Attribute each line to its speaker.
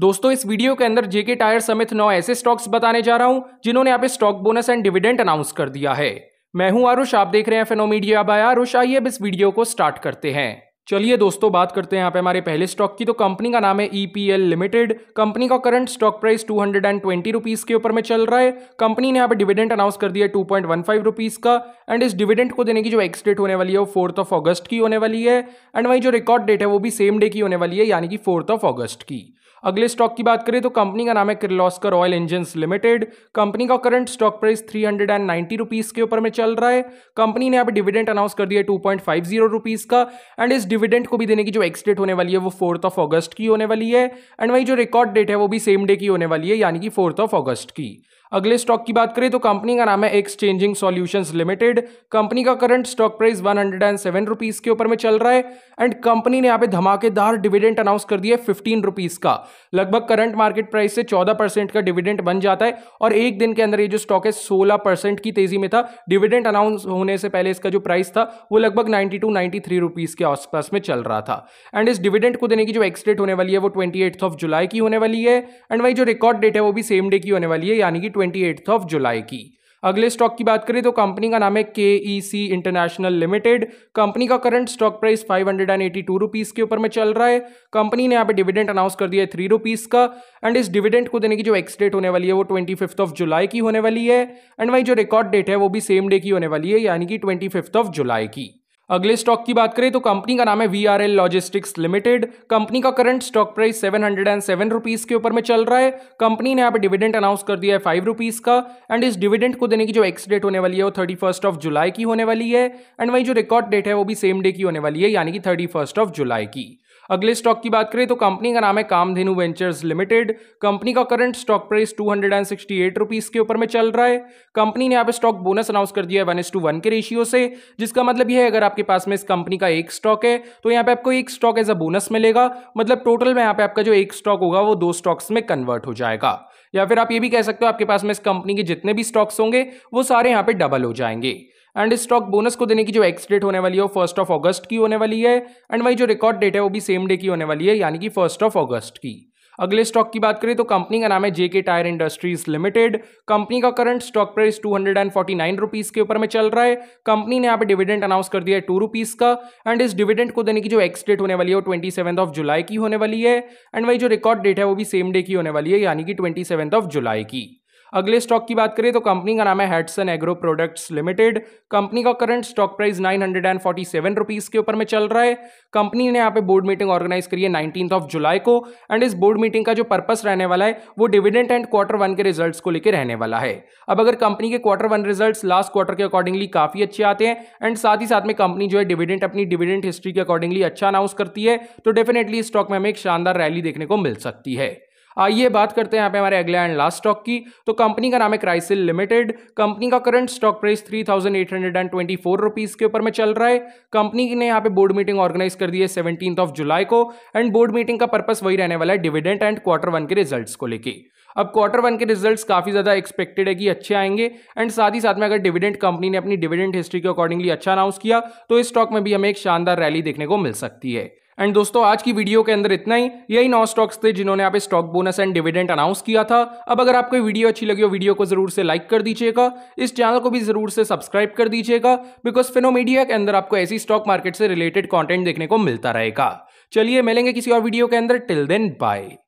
Speaker 1: दोस्तों इस वीडियो के अंदर जेके टायर समेत नौ ऐसे स्टॉक्स बताने जा रहा हूं जिन्होंने यहाँ पे stock bonus and dividend announce कर दिया है मैं हूं आरुष आप देख रहे हैं फेनोमीडिया बाय आरुष आइए अब इस वीडियो को स्टार्ट करते हैं चलिए दोस्तों बात करते हैं यहाँ पे हमारे पहले स्टॉक की तो कंपनी का नाम है ईपीएल e लिमिटेड कंपनी का current stock price two hundred and twenty rupees के ऊपर में चल रहा है कंपनी ने यहाँ पे डिविडेंड अनाउंस कर दिया two point one five rupees का एंड इस डिविडेंड को देने की जो एक्सडेट होने वाली है वो फोर्थ ऑफ ऑगस्ट की होने वाली है एंड वही जो रिकॉर्ड डेट है वो भी सेम डे की होने वाली है यानी कि फोर्थ ऑफ ऑगस्ट की अगले स्टॉक की बात करें तो कंपनी का नाम है Kirloskar oil engine limited company का current stock price three hundred and ninety rupees के ऊपर में चल रहा है कंपनी ने यहाँ पे डिविडेंड अनाउंस कर दिया two point five zero rupees का एंड इस डिविडेंड को भी देने की जो एक्सडेट होने वाली है वो फोर्थ ऑफ ऑगस्ट की होने वाली है एंड वही जो रिकॉर्ड डेट है वो भी सेम डे की होने वाली है यानी कि फोर्थ ऑफ ऑगस्ट की अगले स्टॉक की बात करें तो कंपनी का नाम है एक्सचेंजिंग सॉल्यूशंस लिमिटेड कंपनी का current stock price one hundred and seven rupees के ऊपर में चल रहा है एंड कंपनी ने यहाँ पे धमाकेदार डिविडेंड अनाउंस कर दिया है फिफ्टीन रुपीज का लगभग करंट मार्केट प्राइस से चौदह परसेंट का डिविडेंड बन जाता है और एक दिन के अंदर ये जो स्टॉक है सोलह परसेंट की तेजी में था डिविडेंड अनाउंस होने से पहले इसका जो प्राइस था वो लगभग ninety two ninety three rupees के आसपास में चल रहा था एंड इस डिविडेंड को देने की जो एक्सडेट होने वाली है वो ट्वेंटी एट्थ ऑफ जुलाई की होने वाली है एंड वही जो रिकॉर्ड डेट है वो भी सेम डे की होने वाली है यानी कि ट्वेंटी एट्थ ऑफ जुलाई की अगले स्टॉक की बात करें तो कंपनी का नाम है K E C international limited company का current stock price five hundred and eighty two rupees के ऊपर में चल रहा है कंपनी ने यहाँ पे डिविडेंड अनाउंस कर दिया है थ्री रुपीज़ का एंड इस डिविडेंड को देने की जो एक्सडेट होने वाली है वो ट्वेंटी फिफ्थ ऑफ जुलाई की होने वाली है एंड वही जो रिकॉर्ड डेट है वो भी सेम डे की होने वाली है यानी कि ट्वेंटी फिफ्थ ऑफ जुलाई की अगले स्टॉक की बात करें तो कंपनी का नाम है V R L logistics limited company का current stock price seven hundred and seven rupees के ऊपर में चल रहा है कंपनी ने यहाँ पे डिविडेंड अनाउंस कर दिया है फाइव रुपीज़ का एंड इस डिविडेंड को देने की जो एक्स डेट होने वाली है वो थर्टी फर्स्ट ऑफ जुलाई की होने वाली है एंड वही जो रिकॉर्ड डेट है वो भी सेम डे की होने वाली है यानी कि थर्टी फर्स्ट ऑफ जुलाई की अगले स्टॉक की बात करें तो कंपनी का नाम है कामधेनु वेंचर्स लिमिटेड कंपनी का current stock price two hundred and sixty eight rupees के ऊपर में चल रहा है कंपनी ने यहाँ पे स्टॉक बोनस अनाउंस कर दिया है वन एस टू वन के रेशियो से जिसका मतलब यह है अगर आपके पास में इस कंपनी का एक स्टॉक है तो यहाँ पे आपको एक स्टॉक एज अ बोनस मिलेगा मतलब टोटल में यहाँ पे आपका जो एक स्टॉक होगा वो दो स्टॉक्स में कन्वर्ट हो जाएगा या फिर आप ये भी कह सकते हो आपके पास में इस कंपनी के जितने भी स्टॉक्स होंगे वो सारे यहाँ पे डबल हो जाएंगे एंड स्टॉक बोनस को देने की जो एक्स डेट होने वाली है वो फर्स्ट ऑफ अगस्त की होने वाली है एंड वही जो रिकॉर्ड डेट है वो भी सेम डे की होने वाली है यानी कि फर्स्ट ऑफ अगस्त की अगले स्टॉक की बात करें तो कंपनी का नाम है JK tyre industries limited company का current stock price two hundred and forty nine rupees के ऊपर में चल रहा है कंपनी ने यहाँ पे डिविडेंड अनाउंस कर दिया है टू रुपीज का एंड इस डिविडेंड को देने की जो एक्स डेट होने वाली है वो ट्वेंटी सेवन ऑफ जुलाई की होने वाली है एंड वही जो रिकॉर्ड डेट है वो भी सेम डे की होने वाली है यानी कि ट्वेंटी ऑफ जुलाई की अगले स्टॉक की बात करें तो कंपनी का नाम है Hatsun agro products limited company का current stock price nine hundred and forty seven rupees के ऊपर में चल रहा है कंपनी ने यहाँ पे बोर्ड मीटिंग ऑर्गेनाइज करी है नाइनटीन ऑफ जुलाई को एंड इस बोर्ड मीटिंग का जो पर्पस रहने वाला है वो डिविडेंड एंड क्वार्टर वन के रिजल्ट को लेकर रहने वाला है अब अगर कंपनी के quarter one result last quarter के अकॉर्डिंगली काफी अच्छे आते हैं एंड साथ ही साथ में कंपनी जो है डिविडेंड अपनी डिविडेंड हिस्ट्री के अकॉर्डिंगली अच्छा अनाउंस करती है तो डेफिनेटली स्टॉक में हमें एक शानदार रैली देखने को मिल सकती है आइए बात करते हैं यहाँ पे हमारे अगले एंड लास्ट स्टॉक की तो कंपनी का नाम है क्राइसिल लिमिटेड कंपनी का current stock price three thousand eight hundred and twenty four rupees के ऊपर में चल रहा है कंपनी ने यहाँ पे बोर्ड मीटिंग ऑर्गेनाइज कर दी है सेवनटीन ऑफ जुलाई को एंड बोर्ड मीटिंग का पर्पस वही रहने वाला है डिविडेंट एंड क्वार्टर वन के रिजल्ट को लेकर अब क्वार्टर वन के रिजल्ट्स काफ़ी ज़्यादा एक्सपेक्टेड है कि अच्छे आएंगे एंड साथ ही साथ में अगर डिविडेंट कंपनी ने अपनी डिविडेंट हिस्ट्री के अकॉर्डिंगली अच्छा अनाउंस किया तो इस स्टॉक में भी हमें एक शानदार रैली देखने को मिल सकती है एंड दोस्तों आज की वीडियो के अंदर इतना ही यही नौ स्टॉक्स थे जिन्होंने आप stock bonus and dividend announce किया था अब अगर आपको वीडियो अच्छी लगी हो वीडियो को जरूर से लाइक कर दीजिएगा इस चैनल को भी जरूर से सब्सक्राइब कर दीजिएगा बिकॉज फिनोमीडिया के अंदर आपको ऐसी स्टॉक मार्केट से रिलेटेड कॉन्टेंट देखने को मिलता रहेगा चलिए मिलेंगे किसी और वीडियो के अंदर टिल देन बाय